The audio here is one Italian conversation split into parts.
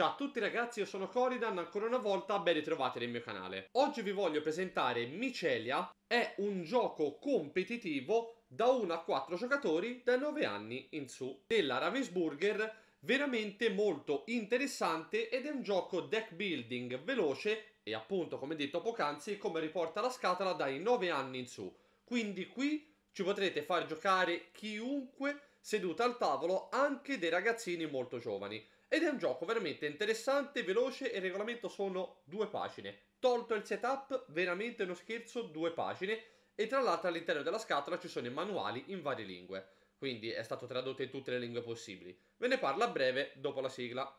Ciao a tutti ragazzi, io sono Coridan, ancora una volta ben ritrovati nel mio canale. Oggi vi voglio presentare Micelia, è un gioco competitivo da 1 a 4 giocatori da 9 anni in su, della Ravensburger, veramente molto interessante ed è un gioco deck building veloce e appunto come detto poc'anzi come riporta la scatola dai 9 anni in su. Quindi qui ci potrete far giocare chiunque seduta al tavolo, anche dei ragazzini molto giovani. Ed è un gioco veramente interessante, veloce e il regolamento sono due pagine. Tolto il setup, veramente uno scherzo, due pagine. E tra l'altro all'interno della scatola ci sono i manuali in varie lingue. Quindi è stato tradotto in tutte le lingue possibili. Ve ne parlo a breve dopo la sigla.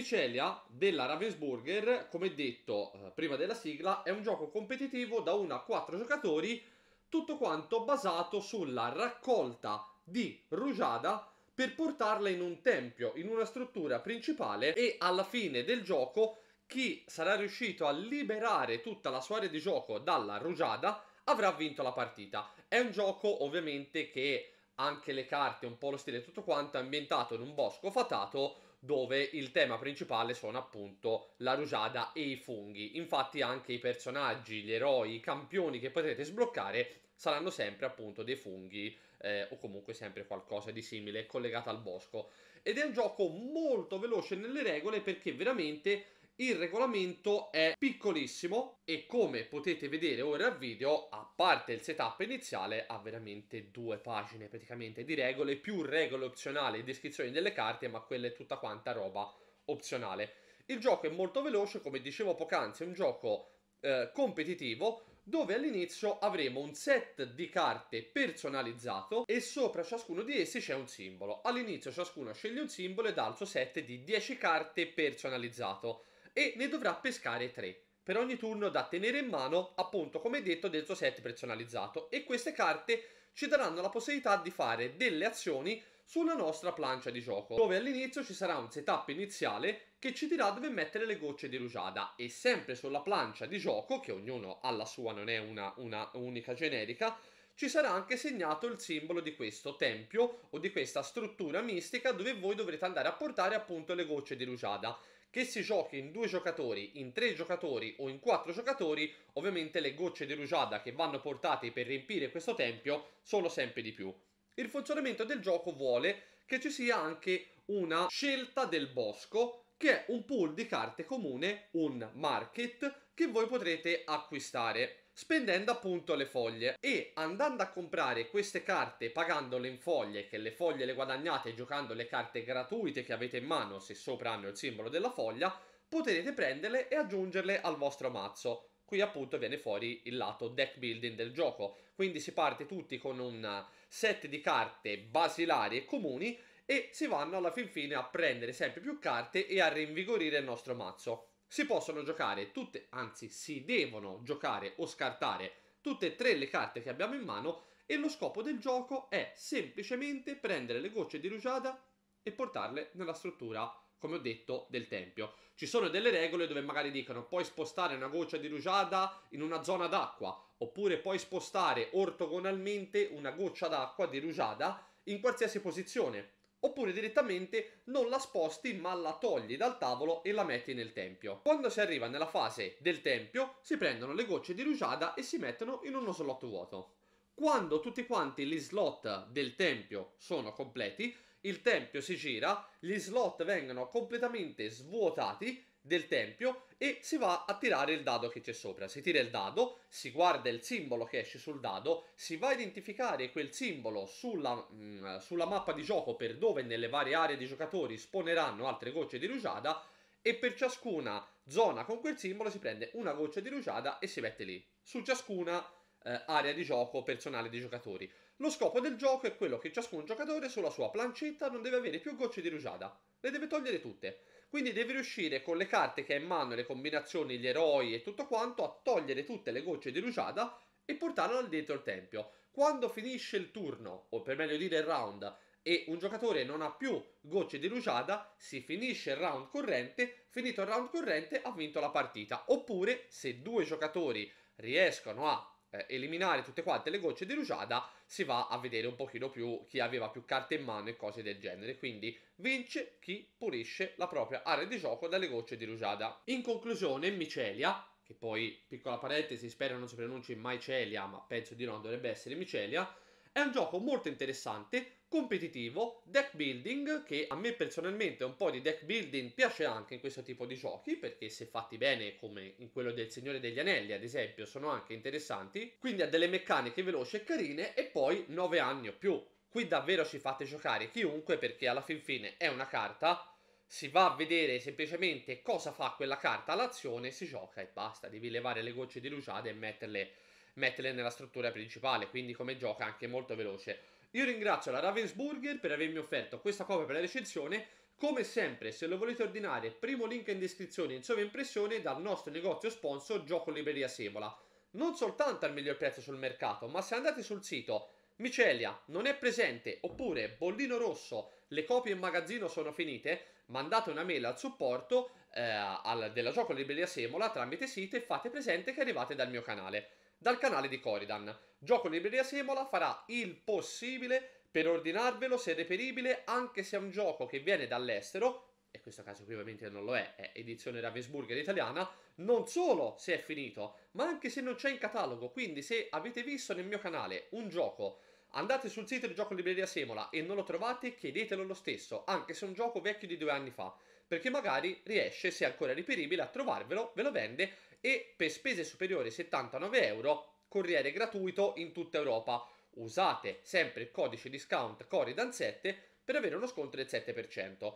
Micelia della Ravensburger, come detto eh, prima della sigla, è un gioco competitivo da 1 a 4 giocatori, tutto quanto basato sulla raccolta di rugiada per portarla in un tempio, in una struttura principale e alla fine del gioco chi sarà riuscito a liberare tutta la sua area di gioco dalla rugiada avrà vinto la partita. È un gioco ovviamente che anche le carte, un po' lo stile tutto quanto, è ambientato in un bosco fatato dove il tema principale sono appunto la rugiada e i funghi. Infatti anche i personaggi, gli eroi, i campioni che potrete sbloccare saranno sempre appunto dei funghi eh, o comunque sempre qualcosa di simile collegato al bosco. Ed è un gioco molto veloce nelle regole perché veramente il regolamento è piccolissimo e come potete vedere ora al video, a parte il setup iniziale, ha veramente due pagine praticamente di regole, più regole opzionali e descrizioni delle carte, ma quella è tutta quanta roba opzionale. Il gioco è molto veloce, come dicevo poc'anzi, è un gioco eh, competitivo dove all'inizio avremo un set di carte personalizzato e sopra ciascuno di essi c'è un simbolo. All'inizio ciascuno sceglie un simbolo e dà il suo set di 10 carte personalizzato e ne dovrà pescare 3 per ogni turno da tenere in mano, appunto come detto, del suo set personalizzato e queste carte ci daranno la possibilità di fare delle azioni sulla nostra plancia di gioco, dove all'inizio ci sarà un setup iniziale che ci dirà dove mettere le gocce di rugiada e sempre sulla plancia di gioco, che ognuno ha la sua, non è una, una unica generica, ci sarà anche segnato il simbolo di questo tempio o di questa struttura mistica dove voi dovrete andare a portare appunto le gocce di rugiada che si giochi in due giocatori, in tre giocatori o in quattro giocatori, ovviamente le gocce di rugiada che vanno portate per riempire questo tempio sono sempre di più. Il funzionamento del gioco vuole che ci sia anche una scelta del bosco che è un pool di carte comune, un market che voi potrete acquistare spendendo appunto le foglie e andando a comprare queste carte pagandole in foglie che le foglie le guadagnate giocando le carte gratuite che avete in mano se sopra hanno il simbolo della foglia potrete prenderle e aggiungerle al vostro mazzo qui appunto viene fuori il lato deck building del gioco quindi si parte tutti con un set di carte basilari e comuni e si vanno alla fin fine a prendere sempre più carte e a rinvigorire il nostro mazzo si possono giocare tutte, anzi si devono giocare o scartare tutte e tre le carte che abbiamo in mano e lo scopo del gioco è semplicemente prendere le gocce di rugiada e portarle nella struttura come ho detto, del tempio. Ci sono delle regole dove magari dicono puoi spostare una goccia di rugiada in una zona d'acqua, oppure puoi spostare ortogonalmente una goccia d'acqua di rugiada in qualsiasi posizione oppure direttamente non la sposti ma la togli dal tavolo e la metti nel tempio. Quando si arriva nella fase del tempio si prendono le gocce di rugiada e si mettono in uno slot vuoto. Quando tutti quanti gli slot del tempio sono completi, il tempio si gira, gli slot vengono completamente svuotati del tempio e si va a tirare il dado che c'è sopra. Si tira il dado, si guarda il simbolo che esce sul dado, si va a identificare quel simbolo sulla, mh, mm, sulla mappa di gioco per dove nelle varie aree di giocatori sponeranno altre gocce di rugiada e per ciascuna zona con quel simbolo si prende una goccia di rugiada e si mette lì, su ciascuna eh, area di gioco personale di giocatori. Lo scopo del gioco è quello che ciascun giocatore sulla sua plancetta non deve avere più gocce di rugiada, le deve togliere tutte. Quindi deve riuscire con le carte che ha in mano, le combinazioni, gli eroi e tutto quanto, a togliere tutte le gocce di rugiada e portarla dentro il tempio. Quando finisce il turno, o per meglio dire il round, e un giocatore non ha più gocce di rugiada, si finisce il round corrente, finito il round corrente ha vinto la partita. Oppure se due giocatori riescono a eh, eliminare tutte quante le gocce di rugiada si va a vedere un pochino più chi aveva più carte in mano e cose del genere quindi vince chi pulisce la propria area di gioco dalle gocce di rugiada in conclusione Micelia che poi piccola parentesi spero non si pronunci mai celia ma penso di no dovrebbe essere Micelia è un gioco molto interessante competitivo, deck building, che a me personalmente un po' di deck building piace anche in questo tipo di giochi, perché se fatti bene, come in quello del Signore degli Anelli ad esempio, sono anche interessanti, quindi ha delle meccaniche veloci e carine, e poi 9 anni o più. Qui davvero ci fate giocare chiunque, perché alla fin fine è una carta, si va a vedere semplicemente cosa fa quella carta all'azione, si gioca e basta, devi levare le gocce di luciade e metterle, metterle nella struttura principale, quindi come gioca anche molto veloce. Io ringrazio la Ravensburger per avermi offerto questa copia per la recensione. Come sempre, se lo volete ordinare, primo link in descrizione in sovraimpressione dal nostro negozio sponsor Gioco Libreria Sevola. Non soltanto al miglior prezzo sul mercato, ma se andate sul sito Micelia non è presente oppure bollino rosso, le copie in magazzino sono finite, mandate una mail al supporto eh, al, della Gioco Libreria Semola tramite sito e fate presente che arrivate dal mio canale dal canale di Coridan. Gioco Libreria Semola farà il possibile per ordinarvelo se reperibile, anche se è un gioco che viene dall'estero, e questo caso qui ovviamente non lo è, è edizione Ravensburger italiana, non solo se è finito, ma anche se non c'è in catalogo, quindi se avete visto nel mio canale un gioco, andate sul sito di Gioco Libreria Semola e non lo trovate, chiedetelo lo stesso, anche se è un gioco vecchio di due anni fa perché magari riesce, se è ancora reperibile, a trovarvelo, ve lo vende e per spese superiori 79 euro, corriere gratuito in tutta Europa. Usate sempre il codice discount CORIDAN7 per avere uno sconto del 7%.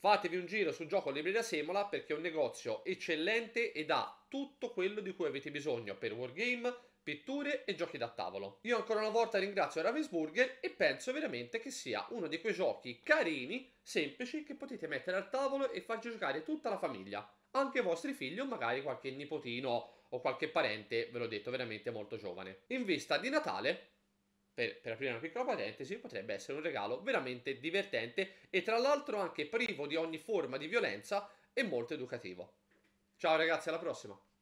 Fatevi un giro sul gioco Libreria Semola perché è un negozio eccellente ed ha tutto quello di cui avete bisogno per wargame, pitture e giochi da tavolo. Io ancora una volta ringrazio Ravensburger e penso veramente che sia uno di quei giochi carini, semplici, che potete mettere al tavolo e farci giocare tutta la famiglia, anche i vostri figli o magari qualche nipotino o qualche parente, ve l'ho detto, veramente molto giovane. In vista di Natale, per, per, aprire una piccola parentesi, potrebbe essere un regalo veramente divertente e tra l'altro anche privo di ogni forma di violenza e molto educativo. Ciao ragazzi, alla prossima!